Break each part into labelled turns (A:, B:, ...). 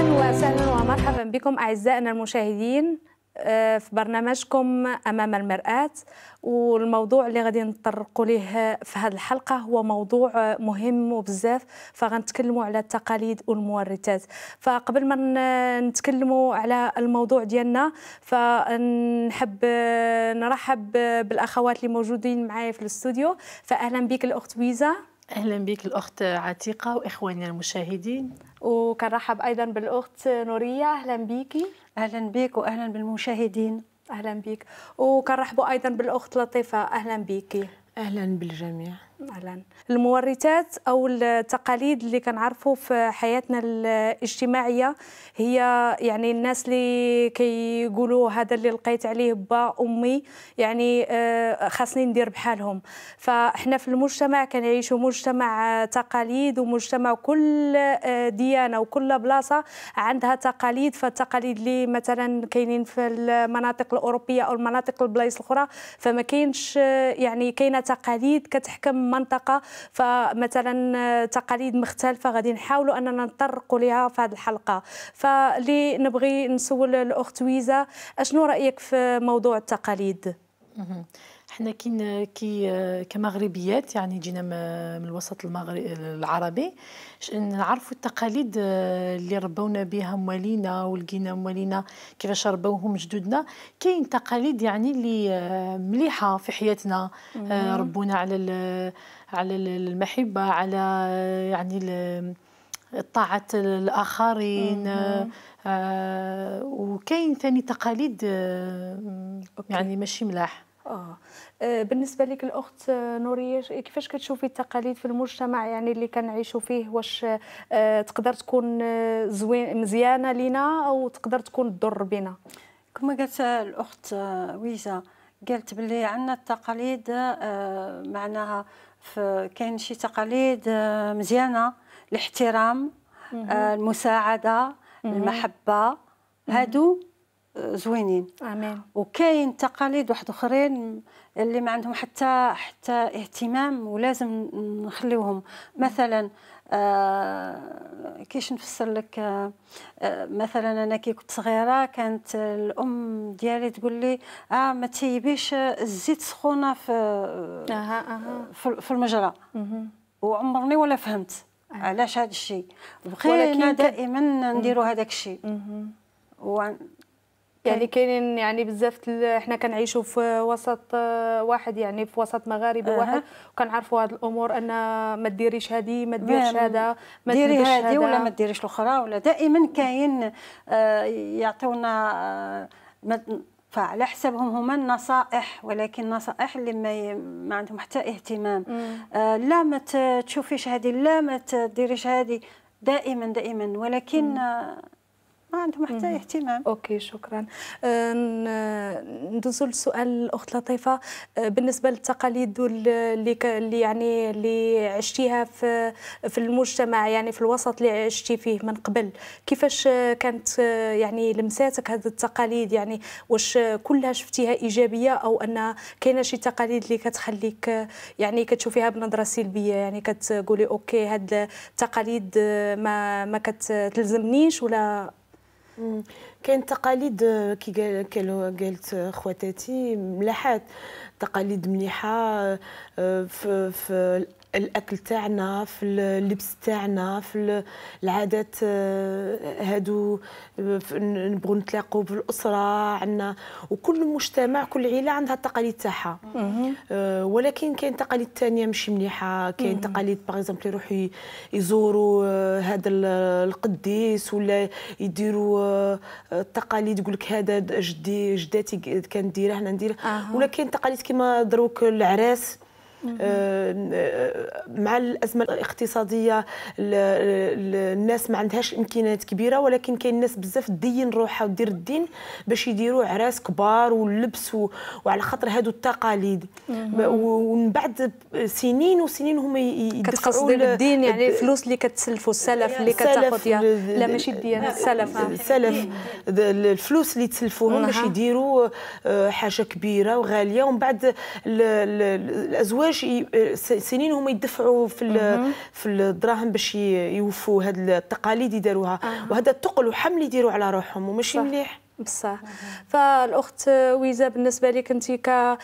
A: اهلا وسهلا ومرحبا بكم اعزائنا المشاهدين آه، في برنامجكم امام المراه والموضوع اللي غادي نطرقوا ليه في هذه الحلقه هو موضوع مهم وبزاف فغنتكلموا على التقاليد والمورثات فقبل ما نتكلموا على الموضوع ديالنا فنحب آه، نرحب بالاخوات اللي موجودين معايا في الاستوديو فاهلا بك الاخت ويزه اهلا بك الاخت عتيقه واخواننا المشاهدين وكنرحب ايضا بالاخت نوريه اهلا بيكي اهلا بك واهلا بالمشاهدين اهلا بك وكنرحبوا ايضا بالاخت لطيفه اهلا بيكي اهلا بالجميع نعلن المورثات او التقاليد اللي كنعرفوا في حياتنا الاجتماعيه هي يعني الناس اللي كيقولوا هذا اللي لقيت عليه با امي يعني آه، خاصني ندير بحالهم فاحنا في المجتمع كنعيشوا مجتمع تقاليد ومجتمع كل آه، ديانه وكل بلاصه عندها تقاليد فالتقاليد اللي مثلا كاينين في المناطق الاوروبيه او المناطق البلايص الاخرى فما كاينش آه، يعني كاينه تقاليد كتحكم منطقه فمثلا آه، تقاليد مختلفه غادي نحاولوا اننا نطرقوا لها في هذه الحلقه فلي نبغي نسول الاخت ويزا اشنو رايك
B: في موضوع التقاليد احنا كي كي كمغربيات يعني جينا من الوسط المغربي العربي نعرفوا التقاليد اللي ربونا بها موالينا ولقينا موالينا كيفاش ربوهم جدودنا كاين تقاليد يعني اللي مليحه في حياتنا آه، ربونا على على المحبه على يعني طاعه الاخرين آه وكاين ثاني تقاليد يعني ماشي ملاح آه. اه بالنسبه لك الاخت آه، نوريه
A: كيفاش كتشوفي التقاليد في المجتمع يعني اللي كنعيشوا فيه واش آه، تقدر تكون زوين مزيانه لينا
C: او تقدر تكون تضر بنا كما قالت الاخت ويزا قالت بلي عندنا التقاليد معناها كاين شي تقاليد مزيانه الاحترام المساعده المحبه هادو زوينين امين وكاين تقاليد واحد اخرين اللي ما عندهم حتى حتى اهتمام ولازم نخليوهم مثلا آه كيش نفسر لك آه, آه، مثلا انا كي كنت صغيره كانت الام ديالي تقول لي اه ما تيبيش الزيت سخونه في آه آه. في, في المجرى وعمرني ولا فهمت آه. علاش هذا الشيء بقينا دائما نديروا هذاك الشيء يعني, يعني كاينين يعني
A: بزاف حنا كنعيشوا في وسط آه، واحد يعني في وسط مغاربه أه. واحد
C: وكنعرفوا هذه الامور ان ما ديريش هذه ما ديرش هذا ما ديريش هذه ولا ما ديريش الاخرى ولا دائما كاين يعطونا آه، يعطيونا آه، فعلى حسابهم هما النصائح ولكن نصائح اللي ما, ي... ما عندهم حتى اهتمام آه لا ما تشوفيش هذه لا ما تديريش هذه دائما دائما ولكن مم. ما عندهم حتى اهتمام اوكي شكرا أه،
A: ندوزو لسؤال الاخت لطيفه أه، بالنسبه للتقاليد اللي يعني اللي عشتيها في في المجتمع يعني في الوسط اللي عشتي فيه من قبل كيفاش كانت أه، يعني لمساتك هذه التقاليد يعني واش كلها شفتيها ايجابيه او ان كاينه شي تقاليد اللي كتخليك يعني كتشوفيها بنظره سلبيه يعني كتقولي اوكي هاد التقاليد ما ما
D: كتلزمنيش ولا كاين تقاليد آه، كي قالت خواتاتي ملاحات تقاليد مليحه في, آه، في الاكل تاعنا في اللبس تاعنا في العادات آه، هادو آه، نبغوا نتلاقوا بالاسره عندنا وكل مجتمع كل عيله عندها التقاليد تاعها آه، ولكن كاين تقاليد ثانيه ماشي مليحه كاين تقاليد باغ اكزومبل يروحوا يزوروا هذا القديس ولا يديروا التقاليد يقول لك هذا جدي جداتي كان ديره هنا نديره ولا كاين تقاليد كيما دروك العراس مع الازمه الاقتصاديه الناس ما عندهاش امكانيات كبيره ولكن كاين الناس بزاف تدين روحها ودير الدين باش يديروا عراس كبار واللبس وعلى خاطر هادو التقاليد ومن بعد سنين وسنين هما يدفعوا الدين يعني الفلوس اللي كتسلفوا السلف اللي كتاخذها لا ماشي الديانه السلف السلف الفلوس اللي تسلفوهم باش يديروا آه، حاجه كبيره وغاليه ومن بعد الازواج حوايج سنين هما يدفعوا في في الدراهم باش يوفوا هاد التقاليد يداروها وهذا الثقل وحمل يديروا على روحهم وماشي مليح بصح فالاخت
A: ويزا بالنسبه لك انت ك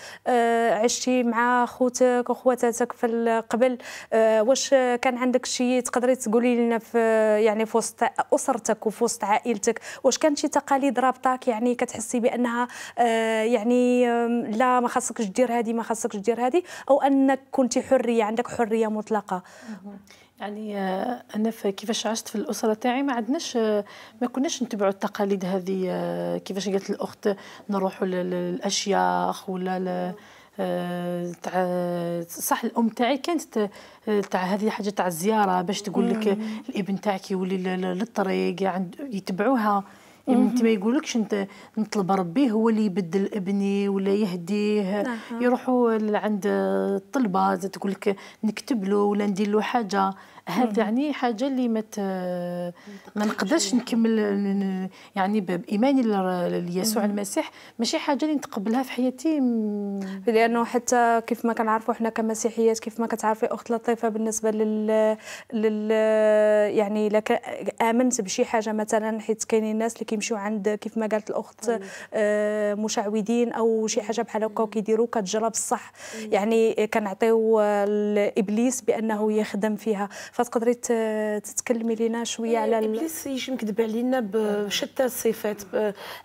A: عشتي مع خوتك وخواتاتك في قبل آه، واش كان عندك شي تقدري تقولي لنا في يعني في وسط اسرتك وفي وسط عائلتك واش كانت شي تقاليد رابطاك يعني كتحسي بانها آه، يعني لا ما خاصكش دير هذه ما خاصكش دير هذه او انك كنتي حريه
B: عندك حريه مطلقه يعني آه، انا كيفاش عشت في الاسره تاعي ما عندناش آه، ما كناش نتبعوا التقاليد هذه آه، كيفاش قالت الاخت نروحوا للاشياخ ولا تاع صح الام تاعي كانت تاع هذه حاجه تاع الزياره باش تقول لك الابن تاعك يولي للطريق يتبعوها انت ما يقولكش انت نطلب ربي هو اللي يبدل ابني ولا يهديه نعم. يروحوا عند الطلبه تقول لك نكتب له ولا ندير له حاجه هذا يعني حاجه اللي ما ما نقدرش يعني. نكمل يعني بايماني ليسوع المسيح ماشي حاجه اللي نتقبلها في حياتي لانه حتى كيف ما كنعرفوا حنا كمسيحيات كيف
A: ما كتعرفي اخت لطيفه بالنسبه لل, لل... يعني لك امنت بشي حاجه مثلا حيت كاينين الناس اللي كيمشيو عند كيف ما قالت الاخت طيب. آه، مشعوذين او شي حاجه بحال هكا وكيديروا كتجرى بصح يعني كنعطيو لابليس بانه يخدم فيها فتقدري تتكلمي لينا شويه إيه، على ابليس
D: إيه، يجي مكذب علينا بشتى الصفات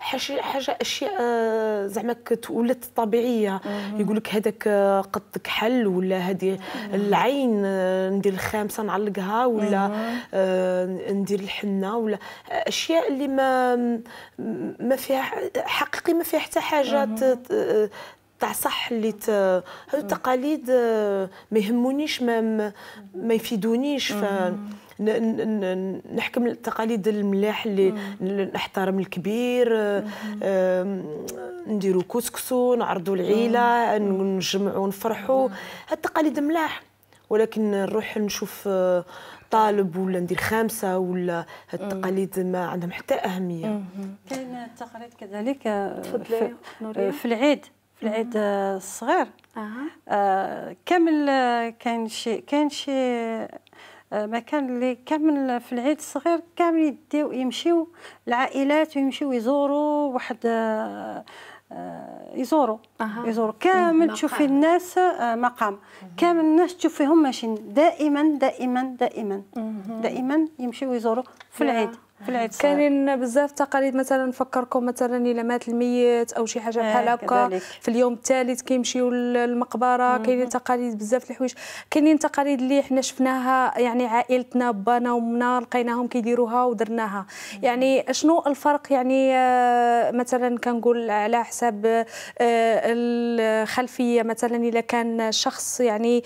D: حاجه اشياء آه، زعما ولات طبيعيه يقول لك هذاك آه، قدك حل ولا هذه العين آه، ندير الخامسه نعلقها ولا ندير الحنه ولا اشياء اللي ما ما فيها حقيقي ما فيها حتى حاجه تاع صح اللي ت... هذو التقاليد آه، ما يهمونيش ما, ما يفيدونيش ف... نحكم التقاليد الملاح اللي نحترم الكبير آه، نديرو كسكسو نعرضوا العيله نجمعوا نفرحوا هاد التقاليد ملاح ولكن نروح نشوف آه، طالب ولا ندير خامسه ولا هاد
C: التقاليد ما عندهم حتى اهميه كاين تقاليد كذلك في, في العيد في العيد الصغير آه. آه كامل كاين شي كاين شي آه، مكان اللي كامل في العيد الصغير كامل يديو يمشيو العائلات ويمشيو يزوروا واحد يزوروا آه،, أه. يزوروا كامل تشوفي الناس آه، مقام كامل الناس تشوفيهم ماشيين دائما دائما دائما دائما يمشيو يزوروا في العيد في العيد كاينين بزاف تقاليد مثلا نفكركم مثلا الى مات الميت او شي حاجه
A: آه، بحال هكا في اليوم الثالث كيمشيو للمقبره كاينين تقاليد بزاف الحوايج كاينين تقاليد اللي حنا شفناها يعني عائلتنا بانا ومنا لقيناهم كيديروها ودرناها يعني شنو الفرق يعني آه، مثلا كنقول على حساب آه، الخلفيه مثلا الا كان شخص يعني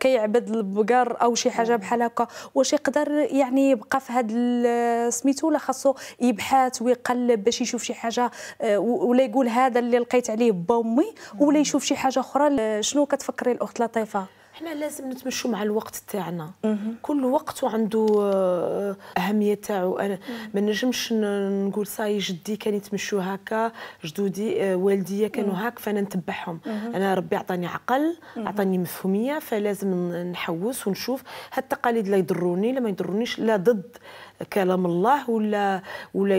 A: كيعبد البقر او شي حاجه بحال هكا واش يقدر يعني يبقى في هذا سميتو ولا خاصو يبحث ويقلب باش يشوف شي حاجه آه، ولا يقول هذا اللي لقيت عليه با امي ولا يشوف شي حاجه اخرى شنو كتفكري الاخت لطيفه
D: حنا لازم نتمشوا مع الوقت تاعنا كل وقت عنده آه، اهميه تاعو انا ما نجمش نقول صاي جدي كان يتمشوا هكا جدودي آه، والديا كانوا هكا فانا نتبعهم انا ربي عطاني عقل عطاني مفهوميه فلازم نحوس ونشوف هالتقاليد لا يضروني لا ما يضرونيش لا ضد كلام الله ولا ولا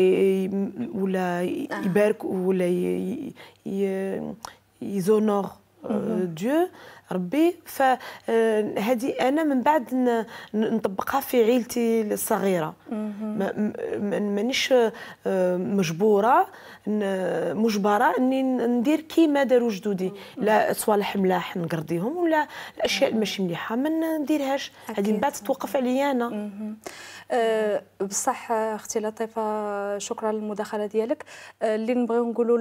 D: ولا يبارك ولا يزونور آه، ديو ربي فهذه آه، انا من بعد نطبقها في عيلتي الصغيره مانيش آه، مجبوره مجبره اني ندير كيما داروا جدودي لا صوالح ملاح نقرضيهم ولا الاشياء ماشي مليحه ما نديرهاش هذه من بعد توقف عليا انا بصح
A: اختي لطيفه شكرا للمداخله ديالك اللي نبغيو نقولوا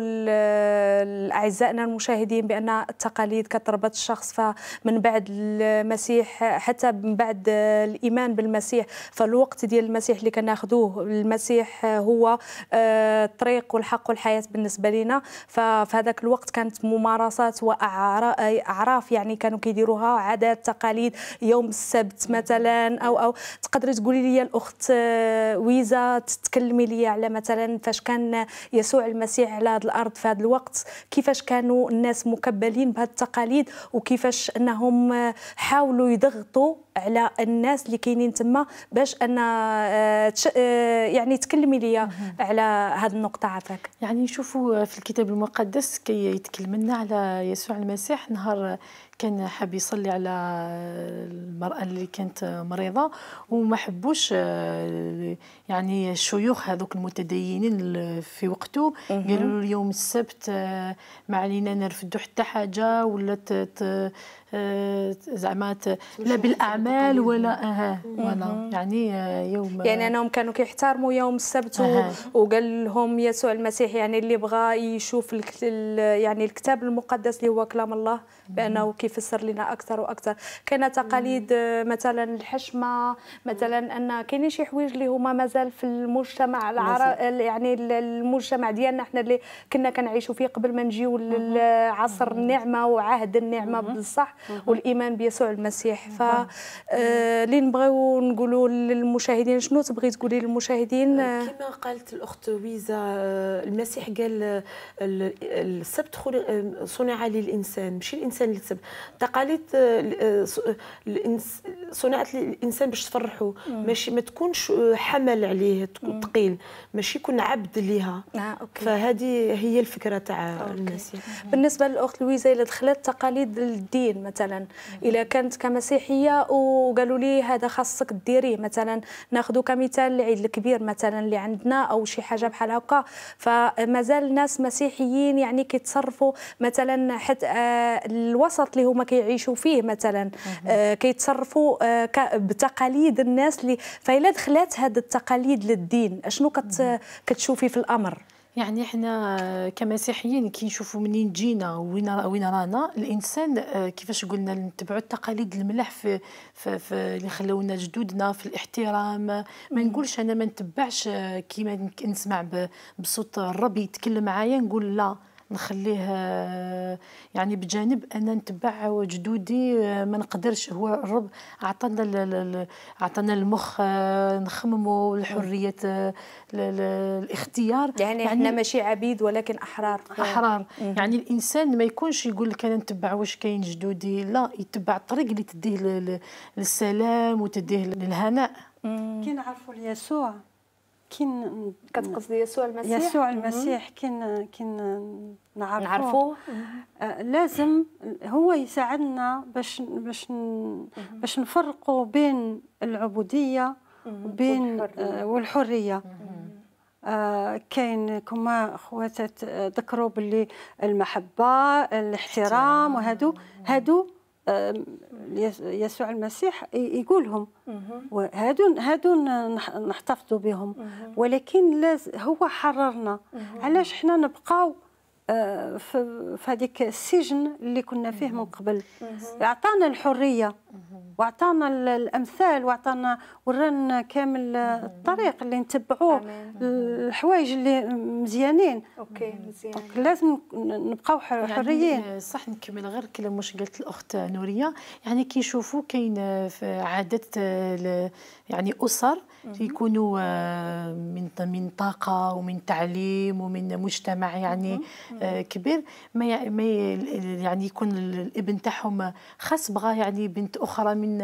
A: لاعزائنا المشاهدين بان التقاليد كتربط الشخص فمن بعد المسيح حتى من بعد الايمان بالمسيح فالوقت ديال المسيح اللي كناخذوه المسيح هو آه، الطريق والحق والحياه بالنسبه لنا ففي هذاك الوقت كانت ممارسات واعراف يعني كانوا كيديروها عادات تقاليد يوم السبت مثلا او او تقدري تقولي لي الاخت آه، ويزا تتكلمي لي على مثلا فاش كان يسوع المسيح على هذه الارض في هذا الوقت كيفاش كانوا الناس مكبلين بهذه التقاليد وكيفاش انهم حاولوا يضغطوا على الناس اللي كاينين تما باش ان آه، آه،
B: يعني تكلمي ليا على هذه النقطه عافاك يعني نشوفوا في الكتاب المقدس كي يتكلم لنا على يسوع المسيح نهار كان حاب يصلي على المرأة اللي كانت مريضة وما حبوش آه، يعني الشيوخ هذوك المتدينين في وقته قالوا له اليوم السبت ما علينا نرفدوا حتى حاجة ولا آه، زعما لا بالاعمال ولا اها فوالا يعني آه، يوم آه، يعني انهم
A: كانوا كيحترموا يوم السبت وقال لهم يسوع المسيح يعني اللي بغى يشوف يعني الكتاب المقدس اللي هو كلام الله بانه كيفسر لنا اكثر واكثر كاينه تقاليد آه، مثلا الحشمه مثلا ان كاينين شي حوايج اللي هما مازال في المجتمع العربي يعني المجتمع ديالنا احنا اللي كنا كنعيشوا فيه قبل ما نجيو لعصر النعمه وعهد النعمه بصح والايمان بيسوع المسيح ف اللي آه، نبغيو نقولوا للمشاهدين شنو تبغي تقولي للمشاهدين
D: آه، كما قالت الاخت ويزا المسيح قال السبت صنع للانسان ماشي الانسان الانسان للسبب تقاليد آه، آه، آه، صنعت الانسان باش تفرحوا ماشي ما تكونش حمل عليه ثقيل ماشي يكون عبد ليها آه، أوكي. فهذه هي الفكره تاع
A: الناس بالنسبه للاخت لويزا اللي دخلت تقاليد الدين مثلا اذا كانت كمسيحيه وقالوا لي هذا خاصك ديريه مثلا ناخذ كمثال العيد الكبير مثلا اللي عندنا او شي حاجه بحال هكا فمازال الناس مسيحيين يعني كيتصرفوا مثلا حتى آه الوسط اللي هما كيعيشوا فيه مثلا آه كيتصرفوا آه بتقاليد الناس اللي فإلا دخلات هذه التقاليد للدين
B: اشنو كت كتشوفي في الامر يعني احنا كمسيحيين كي نشوفوا منين جينا وين وين رانا الانسان آه، كيفاش قلنا نتبعوا التقاليد الملاح في, في, في اللي خلونا جدودنا في الاحترام ما نقولش انا ما نتبعش آه، كيما نسمع بصوت الرب يتكلم معايا نقول لا نخليه يعني بجانب انا نتبع جدودي ما نقدرش هو الرب عطانا عطانا المخ نخمموا الحريه الاختيار يعني, يعني احنا ماشي عبيد ولكن احرار احرار يعني الانسان ما يكونش يقول لك انا نتبع واش كاين جدودي لا يتبع الطريق اللي تديه للسلام وتديه للهناء
C: كي نعرفوا يسوع كي كتقصدي يسوع المسيح يسوع المسيح كي كي نعرفوه, نعرفوه. آه، لازم هو يساعدنا باش باش باش نفرقوا بين العبوديه وبين آه، والحريه, والحرية. آه كاين كما خواتات آه، ذكروا باللي المحبه الاحترام وهادو هادو يسوع المسيح يقولهم هادون هادون نحتفظوا بهم ولكن هو حررنا علاش حنا نبقاو آه، في هذيك السجن اللي كنا فيه من قبل اعطانا الحريه واعطانا الامثال واعطانا ورانا كامل الطريق اللي نتبعوه الحوايج اللي مزيانين
A: اوكي مزيان
C: لازم نبقاو يعني حريين يعني
B: صح نكمل غير كلام واش قالت الاخت نوريه يعني كي نشوفوا كاين في عاده يعني اسر يكونوا آه، من من طاقه ومن تعليم ومن مجتمع يعني آه، كبير ما ما يعني يكون الابن تاعهم خاص بغى يعني بنت اخرى من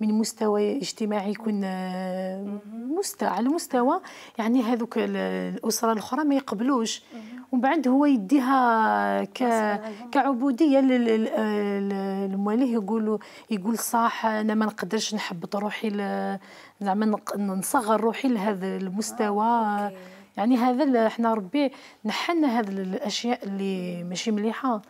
B: من مستوى اجتماعي يكون آه، مستوى على مستوى يعني هذوك الاسره الاخرى ما يقبلوش ومن بعد هو يديها ك... كعبوديه لمواليه يقولوا يقول صح انا ما نقدرش نحبط روحي زعما نصغر روحي لهذا المستوى آه، يعني هذا احنا ربي نحلنا هذه الاشياء اللي ماشي مليحه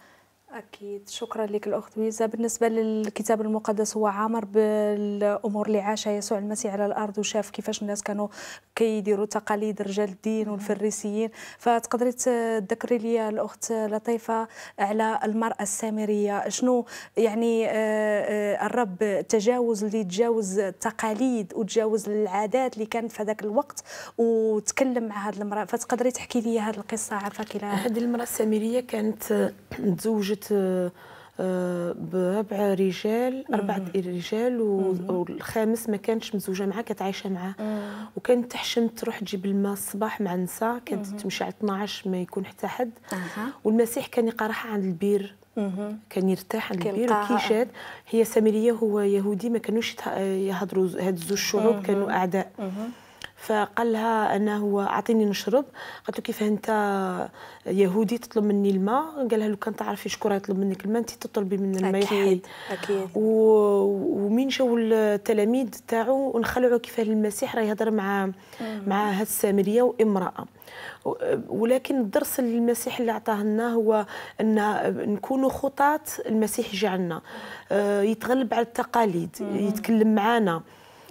B: أكيد شكرا لك الأخت ميزة بالنسبة للكتاب المقدس هو
A: عامر بالأمور اللي عاشها يسوع المسيح على الأرض وشاف كيفاش الناس كانوا كيديروا تقاليد رجال الدين والفريسيين فتقدري تذكري لي الأخت لطيفة على المرأة السامرية شنو يعني آه، آه، الرب تجاوز اللي تجاوز التقاليد وتجاوز العادات اللي كانت في هذاك الوقت
D: وتكلم مع هذه المرأة فتقدري تحكي لي هذه القصة عفاك هذه المرأة السامرية كانت تزوجت زوجت آه، آه، بربع رجال اربع رجال والخامس ما كانتش متزوجة معاه كانت عايشة معاه وكانت تحشم تروح تجيب الماء الصباح مع النساء كانت تمشي على 12 ما يكون حتى حد والمسيح كان يقراها عند البير كان يرتاح عند البير وكي جات هي سامرية هو يهودي ما كانوش يهضروا هاد الزوج الشعوب كانوا أعداء فقال لها انا هو اعطيني نشرب قالت له كيفاه انت يهودي تطلب مني الماء قال لها لو كان تعرفي شكون يطلب منك الماء انت تطلبي من الماء اكيد اكيد و... ومين جاو التلاميذ تاعو ونخلعوا كيفاه المسيح راه يهضر مع مم. مع هاد السامريه وامراه ولكن الدرس اللي المسيح اللي عطاه لنا هو ان نكونوا خطاة المسيح جعلنا آه، يتغلب على التقاليد يتكلم معنا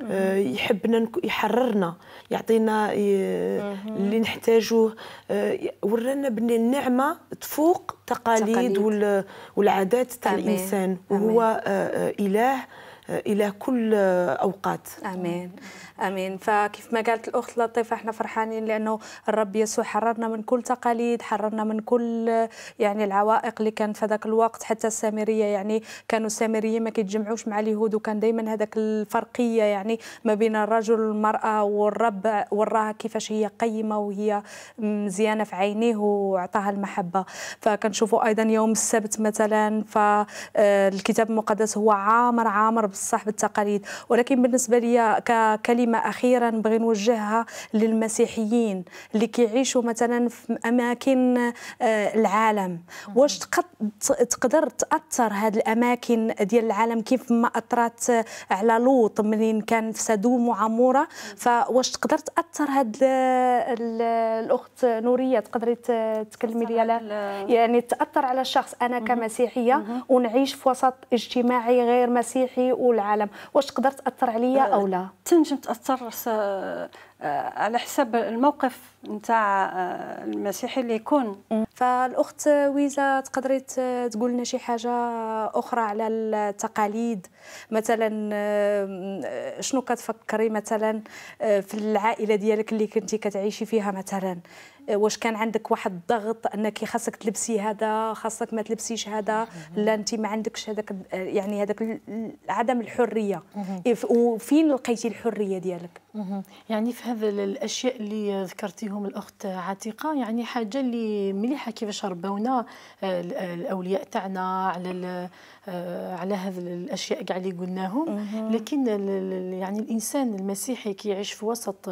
D: آه، يحبنا يحررنا يعطينا اللي نحتاجوه آه، ورانا بان النعمه تفوق التقاليد والعادات تاع الانسان وهو آه، اله الى كل اوقات امين
A: امين فكيف ما قالت الاخت لطيفه احنا فرحانين لانه الرب يسوع حررنا من كل تقاليد حررنا من كل يعني العوائق اللي كانت في ذاك الوقت حتى السامريه يعني كانوا السامريين ما كيتجمعوش مع اليهود وكان دائما هذاك الفرقيه يعني ما بين الرجل والمراه والرب وراها كيفاش هي قيمه وهي مزيانه في عينيه وعطاها المحبه فكنشوفوا ايضا يوم السبت مثلا فالكتاب المقدس هو عامر عامر بصح بالتقاليد ولكن بالنسبه لي ككلمه اخيره نبغي نوجهها للمسيحيين اللي كيعيشوا مثلا في اماكن آه، العالم واش تقدر تاثر هذه الاماكن ديال العالم كيف ما اثرت على لوط منين كان في سدوم وعموره فواش تقدر تاثر هذه الاخت نوريه تقدري تكلمي لي على يعني تاثر على الشخص انا كمسيحيه ونعيش في وسط اجتماعي غير مسيحي
C: والعالم واش تقدر تاثر عليا او لا تنجم تاثر آه، على حسب الموقف نتاع آه، المسيحي اللي يكون فالاخت ويزا
A: تقدري تقول لنا شي حاجه اخرى على التقاليد مثلا آه، شنو كتفكري مثلا في العائله ديالك اللي كنتي كتعيشي فيها مثلا آه، واش كان عندك واحد الضغط انك خاصك تلبسي هذا خاصك ما تلبسيش هذا لا انت ما عندكش هذاك آه، يعني هذاك عدم
B: الحريه
A: وفين لقيتي الحريه ديالك
B: يعني في هذا الاشياء اللي ذكرتيهم الاخت عتيقه يعني حاجه اللي مليحه كيفاش ربونا آه، الاولياء تاعنا على على هذه الاشياء كاع اللي قلناهم لكن يعني الانسان المسيحي كيعيش في وسط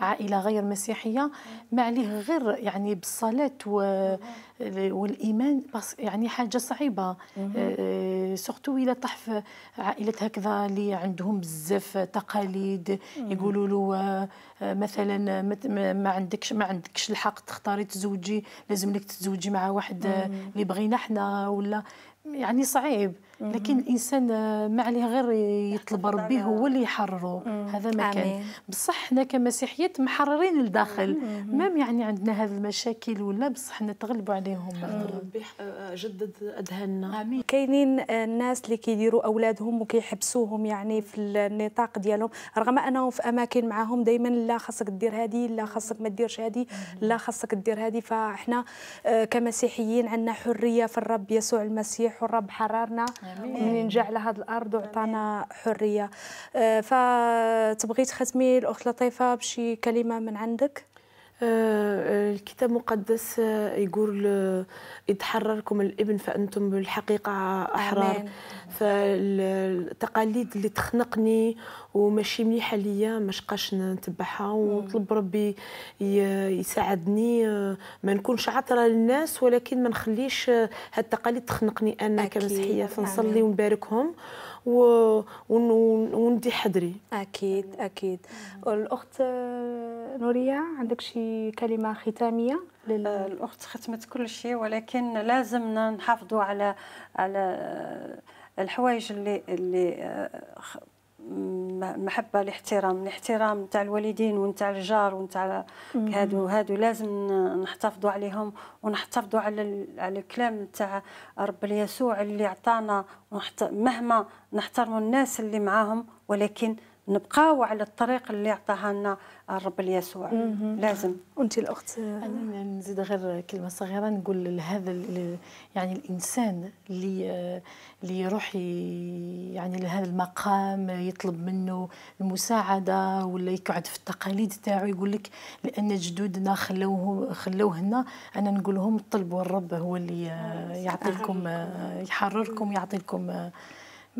B: عائله غير مسيحيه ما عليه غير يعني بالصلاة و والايمان بس يعني حاجه صعيبه سورتو الى طاح في عائلات هكذا اللي عندهم بزاف تقاليد يقولوا له مثلا ما عندكش ما عندكش الحق تختاري تزوجي لازم لك تتزوجي مع واحد اللي بغينا حنا ولا يعني صعيب لكن الانسان ما عليه غير يطلب ربي هو اللي يحرره هذا ما كان بصح حنا كمسيحيات محررين لداخل مام يعني عندنا هذه المشاكل ولا بصح نتغلبوا على عليهم ربي آه، آه، جدد اذهاننا امين كاينين الناس اللي كيديروا اولادهم وكيحبسوهم
A: يعني في النطاق ديالهم رغم انهم في اماكن معاهم دائما لا خاصك دير هذه لا آه. خاصك ما ديرش هذه لا خاصك دير هذه فاحنا كمسيحيين عندنا حريه في الرب يسوع المسيح والرب حررنا منين جاء على هذه الارض وعطانا حريه فتبغي تختمي الاخت لطيفه بشي كلمه من
D: عندك آه، آه، الكتاب المقدس آه، يقول يتحرركم الابن فانتم بالحقيقه احرار فالتقاليد اللي تخنقني وماشي مليحه ليا ما شقاش نتبعها ونطلب ربي يساعدني ما نكونش عطره للناس ولكن ما نخليش هالتقاليد تخنقني انا كمسيحيه فنصلي ونباركهم وندي حذري
A: اكيد اكيد الاخت آه، نوريا
C: عندك شي كلمه ختاميه لل... آه، الاخت ختمت كل شيء ولكن لازمنا نحافظوا على على آه، الحوايج اللي اللي المحبه الاحترام الاحترام تاع الوالدين ونتاع الجار ونتاع هادو هادو لازم نحتفظوا عليهم ونحتفظوا على على الكلام تاع رب يسوع اللي عطانا مهما نحترموا الناس اللي معاهم ولكن نبقاو على الطريق اللي عطاها لنا الرب يسوع لازم
B: وانت الاخت انا آه. يعني نزيد غير كلمه صغيره نقول لهذا يعني الانسان اللي آه، اللي يروح يعني لهذا المقام يطلب منه المساعده ولا يقعد في التقاليد تاعو يقول لك لان جدودنا خلوه خلوهنا انا نقول لهم طلبوا الرب هو اللي آه، يعطيكم يحرركم يعطيكم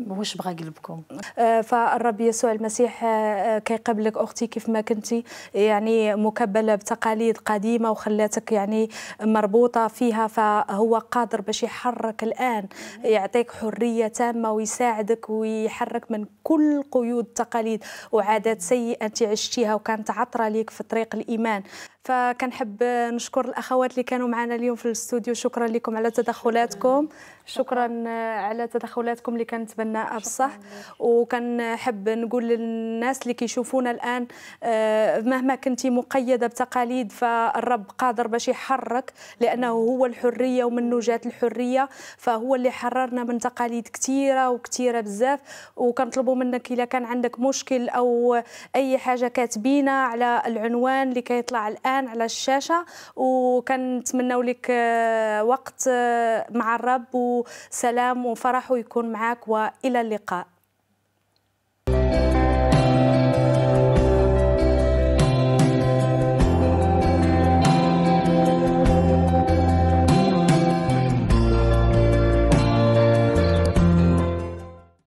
B: واش بغى قلبكم
A: أه، فالرب يسوع المسيح أه، أه، قبلك اختي كيف ما كنتي يعني مكبله بتقاليد قديمه وخلاتك يعني مربوطه فيها فهو قادر باش يحرك الان يعطيك حريه تامه ويساعدك ويحرك من كل قيود تقاليد وعادات سيئه انت عشتيها وكانت عطره ليك في طريق الايمان فكنحب نشكر الاخوات اللي كانوا معنا اليوم في الاستوديو شكرا لكم على تدخلاتكم شكرا على تدخلاتكم اللي كنتبناها بصح وكنحب نقول للناس اللي كيشوفونا الان آه، مهما كنتي مقيده بتقاليد فالرب قادر باش يحرك لانه هو الحريه ومنه جات الحريه فهو اللي حررنا من تقاليد كثيره وكثيره بزاف وكنطلبوا منك اذا كان عندك مشكل او اي حاجه كاتبينا على العنوان اللي كيطلع الان الان على الشاشه وكنتمنوا لك آه، وقت آه، مع الرب وسلام وفرح ويكون معك والى اللقاء